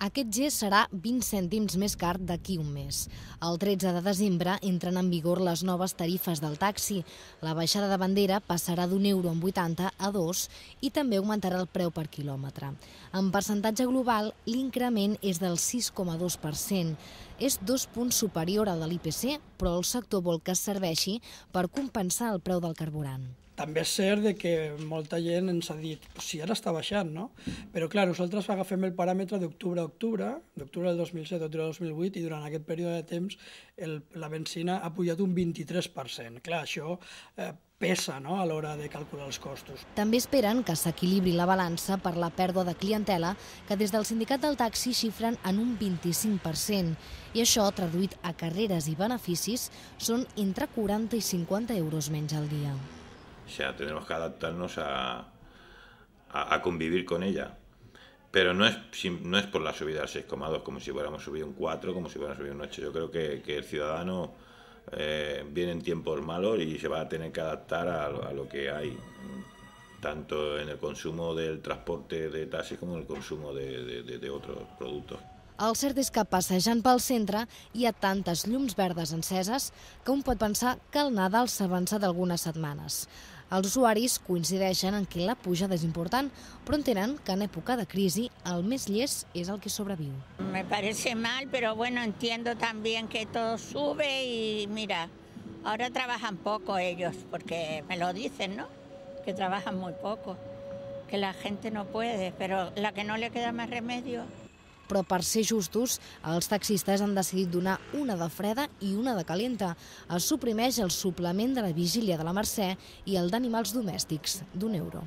Aquest gest serà 20 cèntims més car d'aquí un mes. El 13 de desembre entren en vigor les noves tarifes del taxi. La baixada de bandera passarà d'un euro en 80 a 2 i també augmentarà el preu per quilòmetre. En percentatge global, l'increment és del 6,2%. És dos punts superior al de l'IPC, però el sector vol que serveixi per compensar el preu del carburant també és cert de que molta gent ens ha dit si ara està baixant, no? Però clar, nosaltres agafem el paràmetre d'octubre a octubre, d'octubre del 2007 a octubre del 2008, i durant aquest període de temps el, la benzina ha pujat un 23%. Clar, això eh, pesa no? a l'hora de calcular els costos. També esperen que s'equilibri la balança per la pèrdua de clientela que des del sindicat del taxi xifren en un 25% i això, traduït a carreres i beneficis, són entre 40 i 50 euros menys al dia. sea, tenemos que adaptarnos a, convivir con ella. Pero no es, no es por la subida al 6,2 como si fuéramos subido un 4, como si fuéramos subido un 8. Yo creo que, el ciudadano eh, viene en tiempos malos y se va a tener que adaptar a, lo que hay tanto en el consumo del transporte de taxis como en el consumo de otros productos. El cert és que passejant pel centre hi ha tantes llums verdes enceses que un pot pensar que el Nadal s'avança d'algunes setmanes. Els usuaris coincideixen en que la pujada és important, però entenen que en època de crisi el més llest és el que sobreviu. Me parece mal, pero bueno, entiendo también que todo sube y mira, ahora trabajan poco ellos, porque me lo dicen, ¿no? Que trabajan muy poco, que la gente no puede, pero la que no le queda más remedio però per ser justos, els taxistes han decidit donar una de freda i una de calenta. Es suprimeix el suplement de la vigília de la Mercè i el d'animals domèstics d'un euro.